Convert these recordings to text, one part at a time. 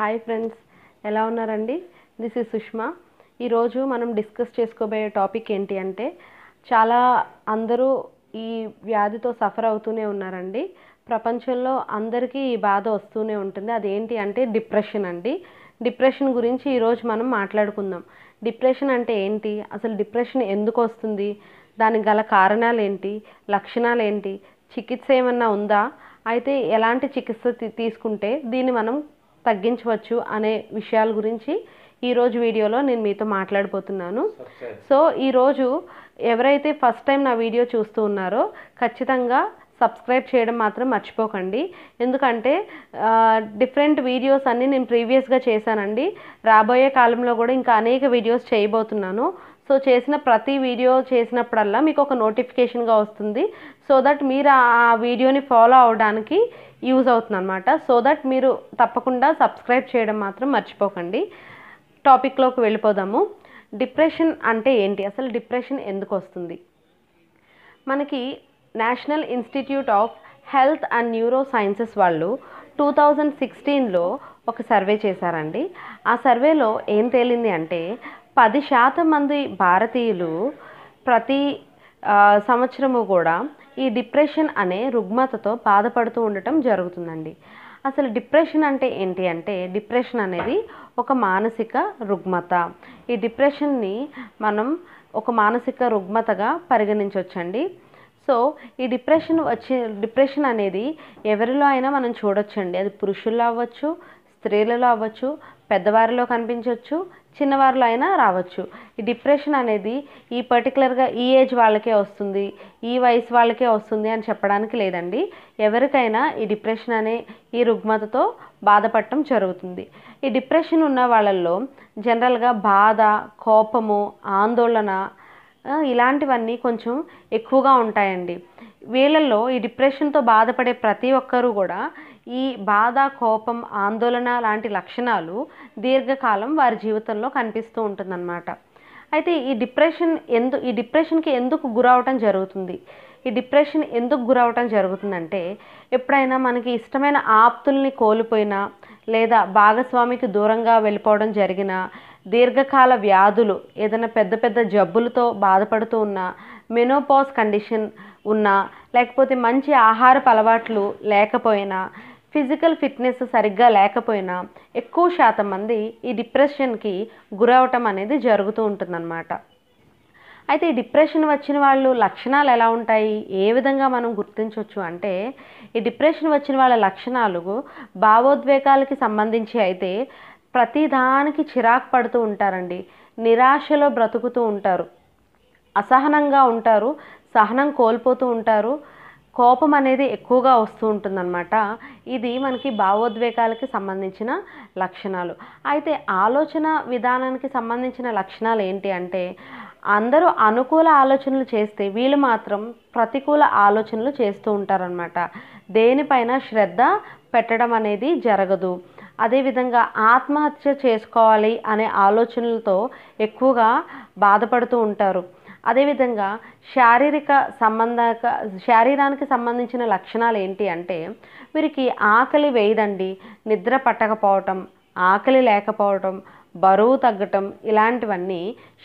hi friends ఎలా ఉన్నారండి this is Sushma ఈరోజు మనం డిస్కస్ చేసుకోబోయే టాపిక్ ఏంటి అంటే చాలా అందరూ ఈ వ్యాధితో సఫర్ అవుతూనే ఉన్నారండి ప్రపంచంలో అందరికీ ఈ బాధ వస్తూనే ఉంటుంది అదేంటి అంటే డిప్రెషన్ అండి డిప్రెషన్ గురించి ఈరోజు మనం మాట్లాడుకుందాం డిప్రెషన్ అంటే ఏంటి అసలు డిప్రెషన్ ఎందుకు వస్తుంది దానికి గల కారణాలు ఏంటి లక్షణాలు ఏంటి చికిత్స ఏమన్నా ఉందా అయితే ఎలాంటి చికిత్స తీసుకుంటే దీన్ని మనం తగ్గించవచ్చు అనే విషయాల గురించి ఈరోజు వీడియోలో నేను మీతో మాట్లాడబోతున్నాను సో ఈరోజు ఎవరైతే ఫస్ట్ టైం నా వీడియో చూస్తూ ఉన్నారో ఖచ్చితంగా సబ్స్క్రైబ్ చేయడం మాత్రం మర్చిపోకండి ఎందుకంటే డిఫరెంట్ వీడియోస్ అన్నీ నేను ప్రీవియస్గా చేశానండి రాబోయే కాలంలో కూడా ఇంకా అనేక వీడియోస్ చేయబోతున్నాను సో చేసిన ప్రతి వీడియో చేసినప్పుడల్లా మీకు ఒక నోటిఫికేషన్గా వస్తుంది సో దట్ మీరు ఆ వీడియోని ఫాలో అవడానికి యూజ్ అవుతుంది అనమాట సో దట్ మీరు తప్పకుండా సబ్స్క్రైబ్ చేయడం మాత్రం మర్చిపోకండి టాపిక్లోకి వెళ్ళిపోదాము డిప్రెషన్ అంటే ఏంటి అసలు డిప్రెషన్ ఎందుకు వస్తుంది మనకి national institute of health and neuro sciences వాళ్ళు టూ థౌజండ్ సిక్స్టీన్లో ఒక సర్వే చేశారండి ఆ సర్వేలో ఏం తేలింది అంటే పది శాతం మంది భారతీయులు ప్రతి సంవత్సరము కూడా ఈ డిప్రెషన్ అనే రుగ్మతతో బాధపడుతూ ఉండటం జరుగుతుందండి అసలు డిప్రెషన్ అంటే ఏంటి అంటే డిప్రెషన్ అనేది ఒక మానసిక రుగ్మత ఈ డిప్రెషన్ని మనం ఒక మానసిక రుగ్మతగా పరిగణించవచ్చండి సో ఈ డిప్రెషన్ వచ్చే డిప్రెషన్ అనేది ఎవరిలో అయినా మనం చూడొచ్చండి అది పురుషుల్లో అవ్వచ్చు స్త్రీలలో అవ్వచ్చు పెద్దవారిలో కనిపించవచ్చు చిన్నవారిలో అయినా రావచ్చు ఈ డిప్రెషన్ అనేది ఈ పర్టికులర్గా ఈ ఏజ్ వాళ్ళకే వస్తుంది ఈ వయసు వాళ్ళకే వస్తుంది అని చెప్పడానికి లేదండి ఎవరికైనా ఈ డిప్రెషన్ అనే ఈ రుగ్మతతో బాధపడటం జరుగుతుంది ఈ డిప్రెషన్ ఉన్న వాళ్ళల్లో జనరల్గా బాధ కోపము ఆందోళన ఇలాంటివన్నీ కొంచెం ఎక్కువగా ఉంటాయండి వీళ్ళల్లో ఈ డిప్రెషన్తో బాధపడే ప్రతి ఒక్కరూ కూడా ఈ బాధ కోపం ఆందోళన లాంటి లక్షణాలు దీర్ఘకాలం వారి జీవితంలో కనిపిస్తూ ఉంటుందన్నమాట అయితే ఈ డిప్రెషన్ ఎందు ఈ డిప్రెషన్కి ఎందుకు గురవటం జరుగుతుంది ఈ డిప్రెషన్ ఎందుకు గురవటం జరుగుతుందంటే ఎప్పుడైనా మనకి ఇష్టమైన ఆప్తుల్ని కోల్పోయినా లేదా భాగస్వామికి దూరంగా వెళ్ళిపోవడం జరిగిన దీర్ఘకాల వ్యాధులు ఏదైనా పెద్ద పెద్ద జబ్బులతో బాధపడుతూ ఉన్న మెనోపాజ్ కండిషన్ ఉన్నా లేకపోతే మంచి ఆహారపు అలవాట్లు లేకపోయినా ఫిజికల్ ఫిట్నెస్ సరిగ్గా లేకపోయినా ఎక్కువ శాతం మంది ఈ డిప్రెషన్కి గురవటం అనేది జరుగుతూ ఉంటుందన్నమాట అయితే ఈ డిప్రెషన్ వచ్చిన వాళ్ళు లక్షణాలు ఎలా ఉంటాయి ఏ విధంగా మనం గుర్తించవచ్చు అంటే ఈ డిప్రెషన్ వచ్చిన వాళ్ళ లక్షణాలు భావోద్వేగాలకి సంబంధించి అయితే ప్రతిదానికి చిరాకు పడుతూ ఉంటారండి నిరాశలో బ్రతుకుతూ ఉంటారు అసహనంగా ఉంటారు సహనం కోల్పోతూ ఉంటారు కోపం అనేది ఎక్కువగా వస్తూ ఉంటుందన్నమాట ఇది మనకి భావోద్వేగాలకి సంబంధించిన లక్షణాలు అయితే ఆలోచన విధానానికి సంబంధించిన లక్షణాలు ఏంటి అంటే అందరూ అనుకూల ఆలోచనలు చేస్తే వీళ్ళు మాత్రం ప్రతికూల ఆలోచనలు చేస్తూ ఉంటారనమాట దేనిపైన శ్రద్ధ పెట్టడం అనేది జరగదు అదేవిధంగా ఆత్మహత్య చేసుకోవాలి అనే ఆలోచనలతో ఎక్కువగా బాధపడుతూ ఉంటారు అదేవిధంగా శారీరక సంబంధక శారీరానికి సంబంధించిన లక్షణాలు ఏంటి అంటే వీరికి ఆకలి వేయదండి నిద్ర పట్టకపోవటం ఆకలి లేకపోవటం బరువు తగ్గటం ఇలాంటివన్నీ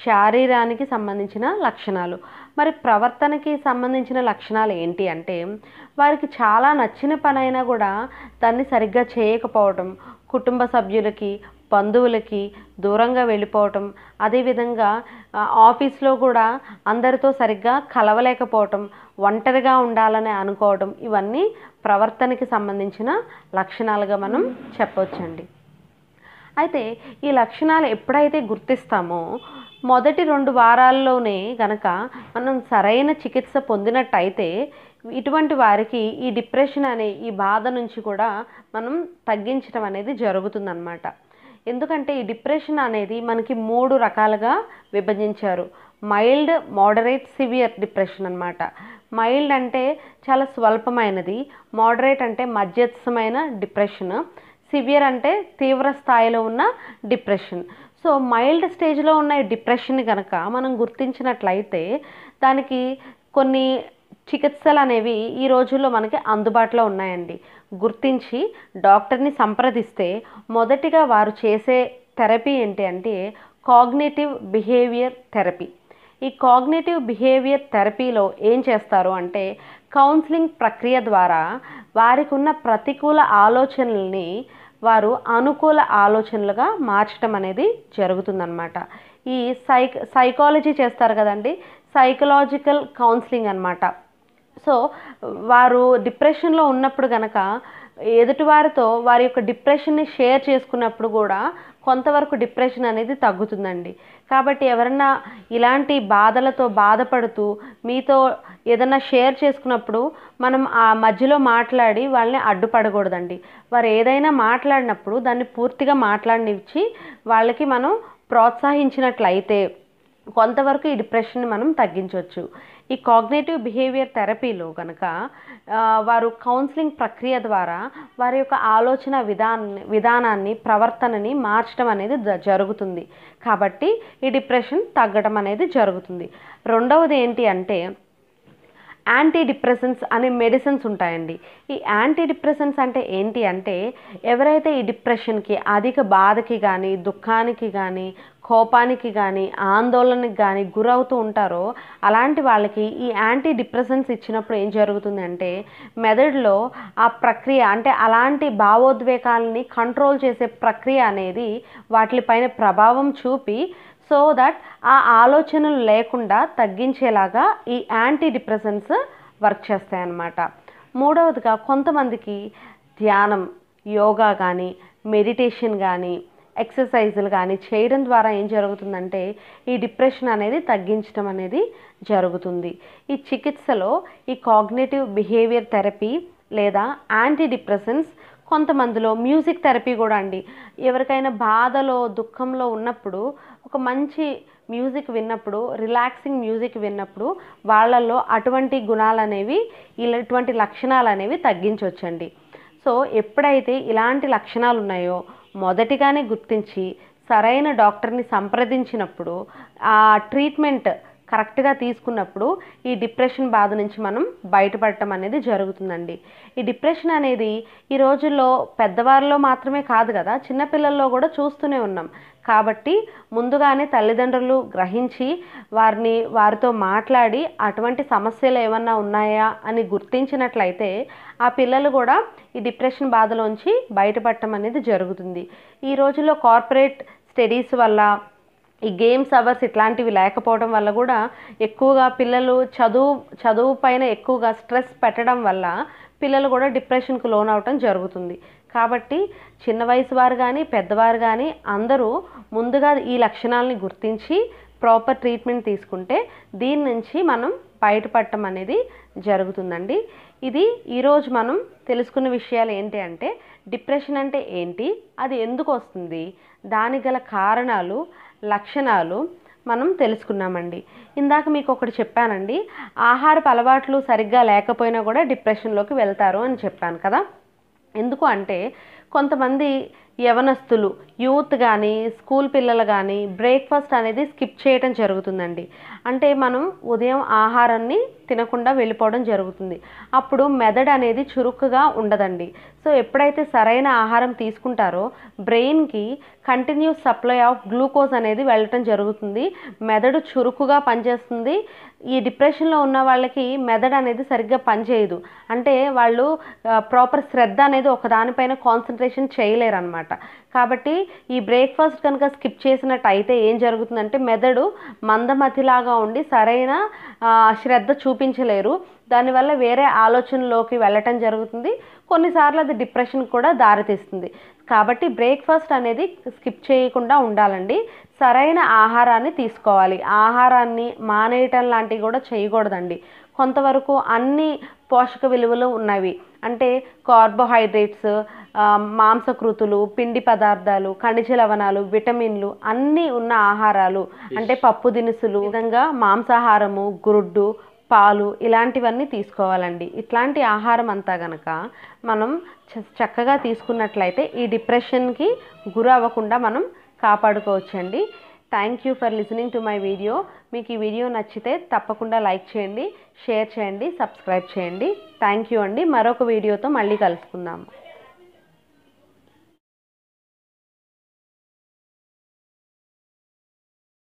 శారీరానికి సంబంధించిన లక్షణాలు మరి ప్రవర్తనకి సంబంధించిన లక్షణాలు ఏంటి అంటే వారికి చాలా నచ్చిన పనైనా కూడా దాన్ని సరిగ్గా చేయకపోవటం కుటుంబ సభ్యులకి బంధువులకి దూరంగా వెళ్ళిపోవటం అదేవిధంగా ఆఫీస్లో కూడా అందరితో సరిగ్గా కలవలేకపోవటం ఒంటరిగా ఉండాలని అనుకోవడం ఇవన్నీ ప్రవర్తనకి సంబంధించిన లక్షణాలుగా మనం చెప్పవచ్చండి అయితే ఈ లక్షణాలు ఎప్పుడైతే గుర్తిస్తామో మొదటి రెండు వారాల్లోనే గనక మనం సరైన చికిత్స పొందినట్టయితే ఇటువంటి వారికి ఈ డిప్రెషన్ అనే ఈ బాధ నుంచి కూడా మనం తగ్గించడం అనేది జరుగుతుందన్నమాట ఎందుకంటే ఈ డిప్రెషన్ అనేది మనకి మూడు రకాలుగా విభజించారు మైల్డ్ మోడరేట్ సివియర్ డిప్రెషన్ అనమాట మైల్డ్ అంటే చాలా స్వల్పమైనది మోడరేట్ అంటే మధ్యస్థమైన డిప్రెషన్ సివియర్ అంటే తీవ్ర స్థాయిలో ఉన్న డిప్రెషన్ సో మైల్డ్ స్టేజ్లో ఉన్న డిప్రెషన్ కనుక మనం గుర్తించినట్లయితే దానికి కొన్ని చికిత్సలు అనేవి ఈ రోజుల్లో మనకి అందుబాటులో ఉన్నాయండి గుర్తించి డాక్టర్ని సంప్రదిస్తే మొదటిగా వారు చేసే థెరపీ ఏంటి అంటే కాగ్నేటివ్ బిహేవియర్ థెరపీ ఈ కాగ్నేటివ్ బిహేవియర్ థెరపీలో ఏం చేస్తారు అంటే కౌన్సిలింగ్ ప్రక్రియ ద్వారా వారికి ఉన్న ప్రతికూల ఆలోచనల్ని వారు అనుకూల ఆలోచనలుగా మార్చడం అనేది జరుగుతుందన్నమాట ఈ సైక్ సైకాలజీ చేస్తారు కదండి సైకలాజికల్ కౌన్సిలింగ్ అనమాట సో వారు డిప్రెషన్లో ఉన్నప్పుడు కనుక ఎదుటివారితో వారి యొక్క డిప్రెషన్ని షేర్ చేసుకున్నప్పుడు కూడా కొంతవరకు డిప్రెషన్ అనేది తగ్గుతుందండి కాబట్టి ఎవరన్నా ఇలాంటి బాధలతో బాధపడుతూ మీతో ఏదన్నా షేర్ చేసుకున్నప్పుడు మనం ఆ మధ్యలో మాట్లాడి వాళ్ళని అడ్డుపడకూడదండి వారు ఏదైనా మాట్లాడినప్పుడు దాన్ని పూర్తిగా మాట్లాడినిచ్చి వాళ్ళకి మనం ప్రోత్సహించినట్లయితే కొంతవరకు ఈ డిప్రెషన్ని మనం తగ్గించవచ్చు ఈ కాగ్నేటివ్ బిహేవియర్ థెరపీలో కనుక వారు కౌన్సిలింగ్ ప్రక్రియ ద్వారా వారి యొక్క ఆలోచన విధాన్ని విధానాన్ని ప్రవర్తనని మార్చడం అనేది జరుగుతుంది కాబట్టి ఈ డిప్రెషన్ తగ్గడం అనేది జరుగుతుంది రెండవది ఏంటి అంటే యాంటీ డిప్రెషన్స్ అనే మెడిసిన్స్ ఉంటాయండి ఈ యాంటీ డిప్రెషన్స్ అంటే ఏంటి అంటే ఎవరైతే ఈ డిప్రెషన్కి అధిక బాధకి కానీ దుఃఖానికి కానీ కోపానికి కానీ ఆందోళనకి కానీ గురవుతూ ఉంటారో అలాంటి వాళ్ళకి ఈ యాంటీ డిప్రెషన్స్ ఇచ్చినప్పుడు ఏం జరుగుతుందంటే మెదడులో ఆ ప్రక్రియ అంటే అలాంటి భావోద్వేగాల్ని కంట్రోల్ చేసే ప్రక్రియ అనేది వాటిపైన ప్రభావం చూపి సో దట్ ఆ ఆలోచనలు లేకుండా తగ్గించేలాగా ఈ యాంటీ డిప్రెషన్స్ వర్క్ చేస్తాయన్నమాట మూడవదిగా కొంతమందికి ధ్యానం యోగా కానీ మెడిటేషన్ కానీ ఎక్సర్సైజులు కానీ చేయడం ద్వారా ఏం జరుగుతుందంటే ఈ డిప్రెషన్ అనేది తగ్గించడం అనేది జరుగుతుంది ఈ చికిత్సలో ఈ కాగ్నేటివ్ బిహేవియర్ థెరపీ లేదా యాంటీ డిప్రెషన్స్ కొంతమందిలో మ్యూజిక్ థెరపీ కూడా అండి ఎవరికైనా బాధలో దుఃఖంలో ఉన్నప్పుడు ఒక మంచి మ్యూజిక్ విన్నప్పుడు రిలాక్సింగ్ మ్యూజిక్ విన్నప్పుడు వాళ్ళల్లో అటువంటి గుణాలు అనేవి ఇటువంటి లక్షణాలు అనేవి తగ్గించవచ్చండి సో ఎప్పుడైతే ఇలాంటి లక్షణాలు ఉన్నాయో మొదటిగానే గుర్తించి సరైన డాక్టర్ని సంప్రదించినప్పుడు ఆ ట్రీట్మెంట్ కరెక్ట్గా తీసుకున్నప్పుడు ఈ డిప్రెషన్ బాధ నుంచి మనం బయటపడటం అనేది జరుగుతుందండి ఈ డిప్రెషన్ అనేది ఈ రోజుల్లో పెద్దవారిలో మాత్రమే కాదు కదా చిన్నపిల్లల్లో కూడా చూస్తూనే ఉన్నాం కాబట్టి ముందుగానే తల్లిదండ్రులు గ్రహించి వారిని వారితో మాట్లాడి అటువంటి సమస్యలు ఏమన్నా ఉన్నాయా అని గుర్తించినట్లయితే ఆ పిల్లలు కూడా ఈ డిప్రెషన్ బాధలోంచి బయటపడటం అనేది జరుగుతుంది ఈ రోజుల్లో కార్పొరేట్ స్టడీస్ వల్ల ఈ గేమ్స్ అవర్స్ ఇట్లాంటివి లేకపోవడం వల్ల కూడా ఎక్కువగా పిల్లలు చదువు చదువు పైన ఎక్కువగా స్ట్రెస్ పెట్టడం వల్ల పిల్లలు కూడా డిప్రెషన్కు లోన్ అవటం జరుగుతుంది కాబట్టి చిన్న వయసు వారు కానీ పెద్దవారు కానీ అందరూ ముందుగా ఈ లక్షణాలని గుర్తించి ప్రాపర్ ట్రీట్మెంట్ తీసుకుంటే దీని నుంచి మనం బయటపడటం అనేది జరుగుతుందండి ఇది ఈరోజు మనం తెలుసుకున్న విషయాలు ఏంటి అంటే డిప్రెషన్ అంటే ఏంటి అది ఎందుకు వస్తుంది దానికి గల కారణాలు లక్షణాలు మనం తెలుసుకున్నామండి ఇందాక మీకు ఒకటి చెప్పానండి ఆహారపు అలవాట్లు సరిగ్గా లేకపోయినా కూడా డిప్రెషన్లోకి వెళ్తారు అని చెప్పాను కదా ఎందుకు అంటే కొంతమంది యవనస్తులు యూత్ కానీ స్కూల్ పిల్లలు కానీ బ్రేక్ఫాస్ట్ అనేది స్కిప్ చేయటం జరుగుతుందండి అంటే మనం ఉదయం ఆహారాన్ని తినకుండా వెళ్ళిపోవడం జరుగుతుంది అప్పుడు మెదడు అనేది చురుకుగా ఉండదండి సో ఎప్పుడైతే సరైన ఆహారం తీసుకుంటారో బ్రెయిన్కి కంటిన్యూస్ సప్లై ఆఫ్ గ్లూకోజ్ అనేది వెళ్ళటం జరుగుతుంది మెదడు చురుకుగా పనిచేస్తుంది ఈ డిప్రెషన్లో ఉన్న వాళ్ళకి మెదడు అనేది సరిగ్గా పనిచేయదు అంటే వాళ్ళు ప్రాపర్ శ్రద్ధ అనేది ఒకదానిపైన కాన్సన్ట్రేషన్ చేయలేరు అనమాట అనమాట కాబట్టి ఈ బ్రేక్ఫాస్ట్ కనుక స్కిప్ చేసినట్టయితే ఏం జరుగుతుందంటే మెదడు మందమతిలాగా ఉండి సరైన శ్రద్ధ చూపించలేరు దానివల్ల వేరే ఆలోచనలోకి వెళ్ళటం జరుగుతుంది కొన్నిసార్లు అది డిప్రెషన్ కూడా దారితీస్తుంది కాబట్టి బ్రేక్ఫాస్ట్ అనేది స్కిప్ చేయకుండా ఉండాలండి సరైన ఆహారాన్ని తీసుకోవాలి ఆహారాన్ని మానేయటం లాంటివి కూడా చేయకూడదండి కొంతవరకు అన్ని పోషక విలువలు ఉన్నవి అంటే కార్బోహైడ్రేట్స్ మాంసకృతులు పిండి పదార్థాలు ఖనిజ లవణాలు విటమిన్లు అన్నీ ఉన్న ఆహారాలు అంటే పప్పు దినుసులు విధంగా మాంసాహారము గురుడ్డు పాలు ఇలాంటివన్నీ తీసుకోవాలండి ఇట్లాంటి ఆహారం అంతా గనక మనం చక్కగా తీసుకున్నట్లయితే ఈ డిప్రెషన్కి గురి అవ్వకుండా మనం కాపాడుకోవచ్చండి thank you for listening to my video మీకు ఈ వీడియో నచ్చితే తప్పకుండా లైక్ చేయండి షేర్ చేయండి సబ్స్క్రైబ్ చేయండి థ్యాంక్ యూ అండి మరొక వీడియోతో మళ్ళీ కలుసుకుందాము